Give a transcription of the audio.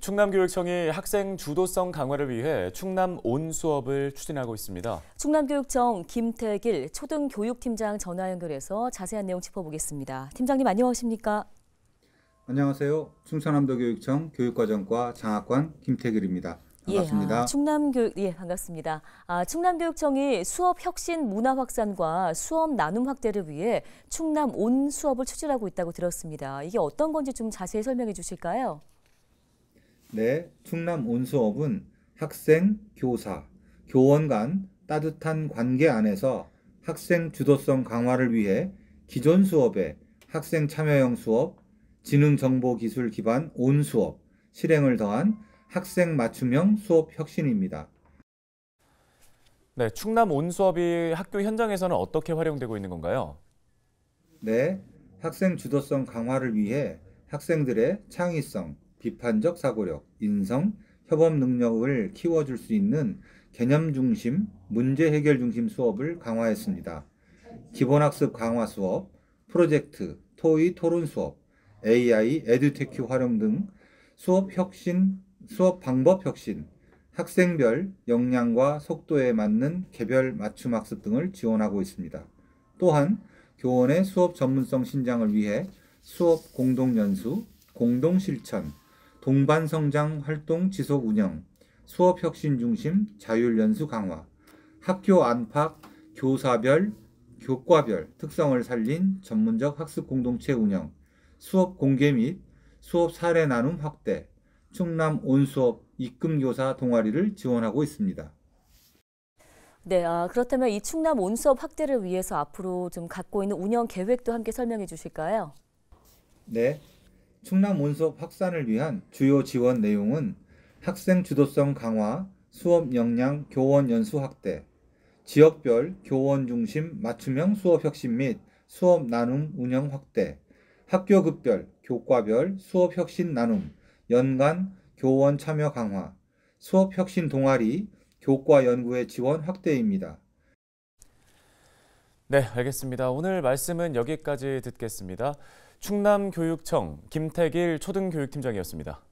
충남교육청이 학생 주도성 강화를 위해 충남 온 수업을 추진하고 있습니다. 충남교육청 김태길 초등교육팀장 전화 연결해서 자세한 내용 짚어보겠습니다. 팀장님 안녕하십니까? 안녕하세요. 충청남도교육청 교육과정과 장학관 김태길입니다. 반갑습니다. 예, 아, 충남교육 예 반갑습니다. 아, 충남교육청이 예, 아, 수업 혁신 문화 확산과 수업 나눔 확대를 위해 충남 온 수업을 추진하고 있다고 들었습니다. 이게 어떤 건지 좀 자세히 설명해 주실까요? 네, 충남 온수업은 학생, 교사, 교원 간 따뜻한 관계 안에서 학생 주도성 강화를 위해 기존 수업에 학생 참여형 수업, 지능정보기술 기반 온 수업 실행을 더한 학생 맞춤형 수업 혁신입니다. 네, 충남 온 수업이 학교 현장에서는 어떻게 활용되고 있는 건가요? 네, 학생 주도성 강화를 위해 학생들의 창의성, 비판적 사고력, 인성, 협업 능력을 키워줄 수 있는 개념 중심, 문제 해결 중심 수업을 강화했습니다. 기본학습 강화 수업, 프로젝트, 토의 토론 수업, AI, 에듀테큐 활용 등 수업 혁신, 수업 방법 혁신, 학생별 역량과 속도에 맞는 개별 맞춤 학습 등을 지원하고 있습니다. 또한 교원의 수업 전문성 신장을 위해 수업 공동 연수, 공동 실천, 동반성장 활동 지속 운영, 수업 혁신 중심 자율 연수 강화, 학교 안팎 교사별 교과별 특성을 살린 전문적 학습 공동체 운영, 수업 공개 및 수업 사례 나눔 확대, 충남 온수업 입금교사 동아리를 지원하고 있습니다. 네, 아, 그렇다면 이 충남 온수업 확대를 위해서 앞으로 좀 갖고 있는 운영 계획도 함께 설명해 주실까요? 네, 충남 원서 확산을 위한 주요 지원 내용은 학생 주도성 강화, 수업 역량, 교원 연수 확대, 지역별 교원 중심 맞춤형 수업 혁신 및 수업 나눔 운영 확대, 학교급별, 교과별 수업 혁신 나눔, 연간 교원 참여 강화, 수업 혁신 동아리, 교과 연구의 지원 확대입니다. 네, 알겠습니다. 오늘 말씀은 여기까지 듣겠습니다. 충남교육청 김태길 초등교육팀장이었습니다.